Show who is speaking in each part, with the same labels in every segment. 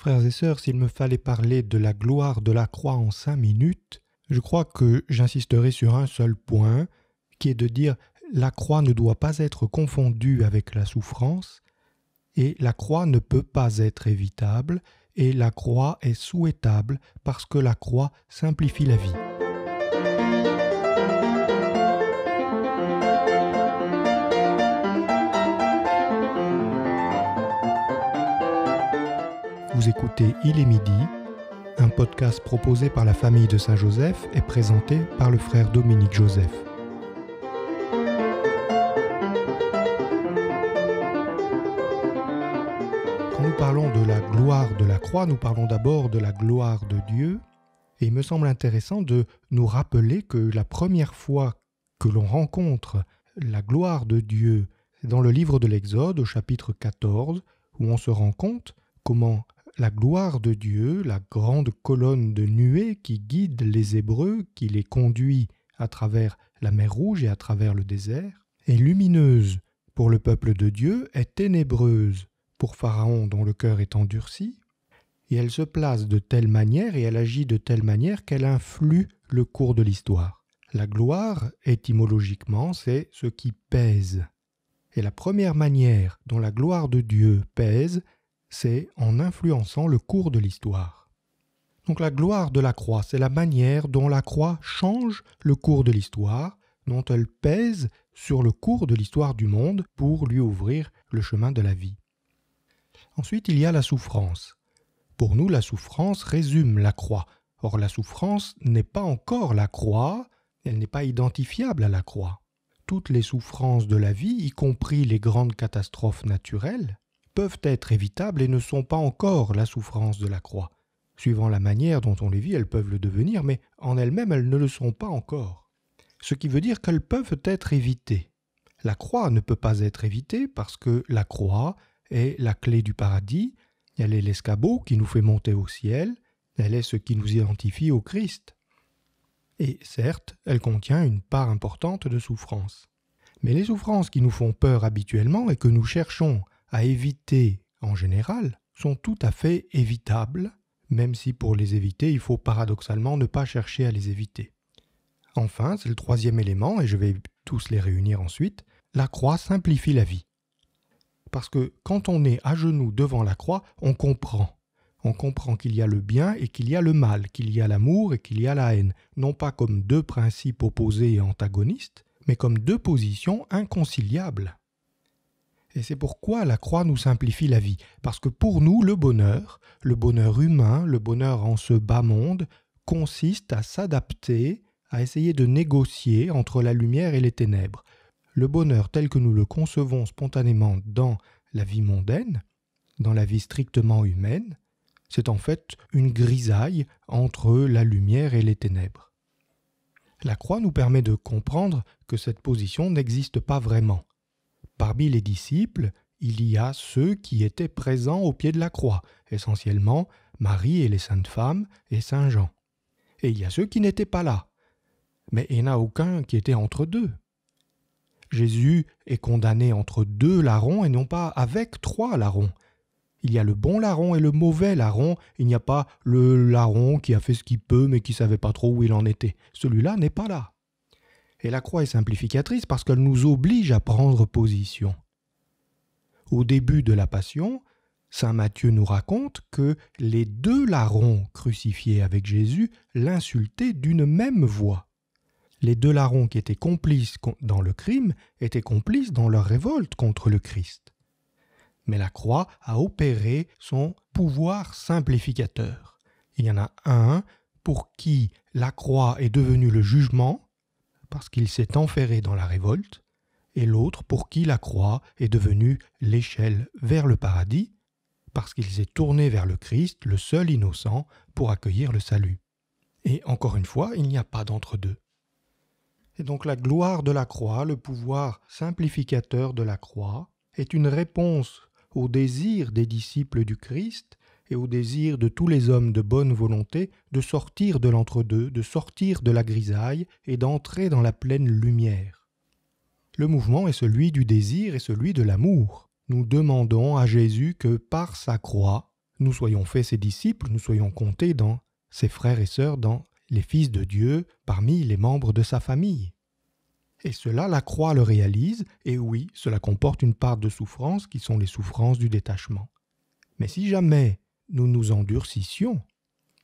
Speaker 1: Frères et sœurs, s'il me fallait parler de la gloire de la croix en cinq minutes, je crois que j'insisterai sur un seul point, qui est de dire la croix ne doit pas être confondue avec la souffrance, et la croix ne peut pas être évitable, et la croix est souhaitable parce que la croix simplifie la vie. Vous écoutez Il est midi, un podcast proposé par la famille de Saint-Joseph et présenté par le frère Dominique Joseph. Quand nous parlons de la gloire de la croix, nous parlons d'abord de la gloire de Dieu. Et il me semble intéressant de nous rappeler que la première fois que l'on rencontre la gloire de Dieu dans le livre de l'Exode au chapitre 14, où on se rend compte comment la gloire de Dieu, la grande colonne de nuée qui guide les Hébreux, qui les conduit à travers la mer Rouge et à travers le désert, est lumineuse pour le peuple de Dieu, est ténébreuse pour Pharaon dont le cœur est endurci, et elle se place de telle manière et elle agit de telle manière qu'elle influe le cours de l'histoire. La gloire, étymologiquement, c'est ce qui pèse. Et la première manière dont la gloire de Dieu pèse, c'est en influençant le cours de l'histoire. Donc la gloire de la croix, c'est la manière dont la croix change le cours de l'histoire, dont elle pèse sur le cours de l'histoire du monde pour lui ouvrir le chemin de la vie. Ensuite, il y a la souffrance. Pour nous, la souffrance résume la croix. Or, la souffrance n'est pas encore la croix, elle n'est pas identifiable à la croix. Toutes les souffrances de la vie, y compris les grandes catastrophes naturelles, peuvent être évitables et ne sont pas encore la souffrance de la croix. Suivant la manière dont on les vit, elles peuvent le devenir, mais en elles-mêmes, elles ne le sont pas encore. Ce qui veut dire qu'elles peuvent être évitées. La croix ne peut pas être évitée parce que la croix est la clé du paradis, elle est l'escabeau qui nous fait monter au ciel, elle est ce qui nous identifie au Christ. Et certes, elle contient une part importante de souffrance. Mais les souffrances qui nous font peur habituellement et que nous cherchons à éviter en général sont tout à fait évitables, même si pour les éviter, il faut paradoxalement ne pas chercher à les éviter. Enfin, c'est le troisième élément, et je vais tous les réunir ensuite, la croix simplifie la vie. Parce que quand on est à genoux devant la croix, on comprend. On comprend qu'il y a le bien et qu'il y a le mal, qu'il y a l'amour et qu'il y a la haine, non pas comme deux principes opposés et antagonistes, mais comme deux positions inconciliables. Et c'est pourquoi la croix nous simplifie la vie, parce que pour nous, le bonheur, le bonheur humain, le bonheur en ce bas monde, consiste à s'adapter, à essayer de négocier entre la lumière et les ténèbres. Le bonheur tel que nous le concevons spontanément dans la vie mondaine, dans la vie strictement humaine, c'est en fait une grisaille entre la lumière et les ténèbres. La croix nous permet de comprendre que cette position n'existe pas vraiment, Parmi les disciples, il y a ceux qui étaient présents au pied de la croix, essentiellement Marie et les saintes femmes et Saint Jean. Et il y a ceux qui n'étaient pas là. Mais il n'y en a aucun qui était entre deux. Jésus est condamné entre deux larrons et non pas avec trois larrons. Il y a le bon larron et le mauvais larron, il n'y a pas le larron qui a fait ce qu'il peut mais qui savait pas trop où il en était. Celui-là n'est pas là. Et la croix est simplificatrice parce qu'elle nous oblige à prendre position. Au début de la Passion, Saint Matthieu nous raconte que les deux larrons crucifiés avec Jésus l'insultaient d'une même voix. Les deux larrons qui étaient complices dans le crime étaient complices dans leur révolte contre le Christ. Mais la croix a opéré son pouvoir simplificateur. Il y en a un pour qui la croix est devenue le jugement, parce qu'il s'est enferré dans la révolte, et l'autre pour qui la croix est devenue l'échelle vers le paradis, parce qu'il s'est tourné vers le Christ, le seul innocent, pour accueillir le salut. Et encore une fois, il n'y a pas d'entre-deux. Et donc la gloire de la croix, le pouvoir simplificateur de la croix, est une réponse au désir des disciples du Christ et au désir de tous les hommes de bonne volonté de sortir de l'entre-deux, de sortir de la grisaille et d'entrer dans la pleine lumière. Le mouvement est celui du désir et celui de l'amour. Nous demandons à Jésus que par sa croix, nous soyons faits ses disciples, nous soyons comptés dans ses frères et sœurs, dans les fils de Dieu, parmi les membres de sa famille. Et cela, la croix le réalise, et oui, cela comporte une part de souffrances qui sont les souffrances du détachement. Mais si jamais nous nous endurcissions,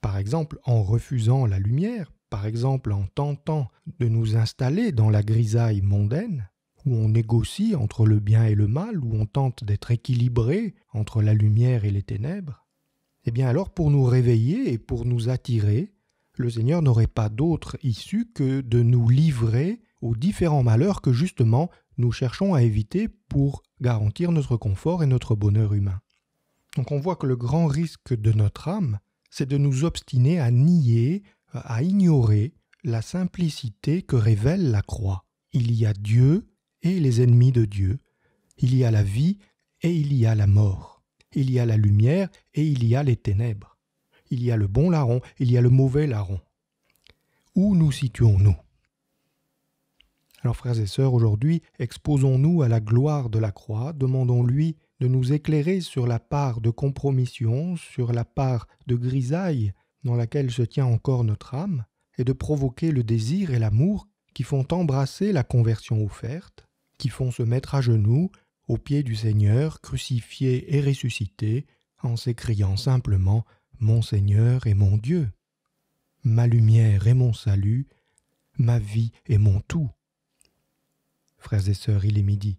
Speaker 1: par exemple en refusant la lumière, par exemple en tentant de nous installer dans la grisaille mondaine, où on négocie entre le bien et le mal, où on tente d'être équilibré entre la lumière et les ténèbres, eh bien alors pour nous réveiller et pour nous attirer, le Seigneur n'aurait pas d'autre issue que de nous livrer aux différents malheurs que justement nous cherchons à éviter pour garantir notre confort et notre bonheur humain. Donc on voit que le grand risque de notre âme, c'est de nous obstiner à nier, euh, à ignorer la simplicité que révèle la croix. Il y a Dieu et les ennemis de Dieu. Il y a la vie et il y a la mort. Il y a la lumière et il y a les ténèbres. Il y a le bon larron, il y a le mauvais larron. Où nous situons-nous Alors frères et sœurs, aujourd'hui, exposons-nous à la gloire de la croix, demandons-lui de nous éclairer sur la part de compromission, sur la part de grisaille dans laquelle se tient encore notre âme, et de provoquer le désir et l'amour qui font embrasser la conversion offerte, qui font se mettre à genoux aux pieds du Seigneur crucifié et ressuscité, en s'écriant simplement Mon Seigneur et mon Dieu, ma lumière et mon salut, ma vie et mon tout. Frères et sœurs, il est midi.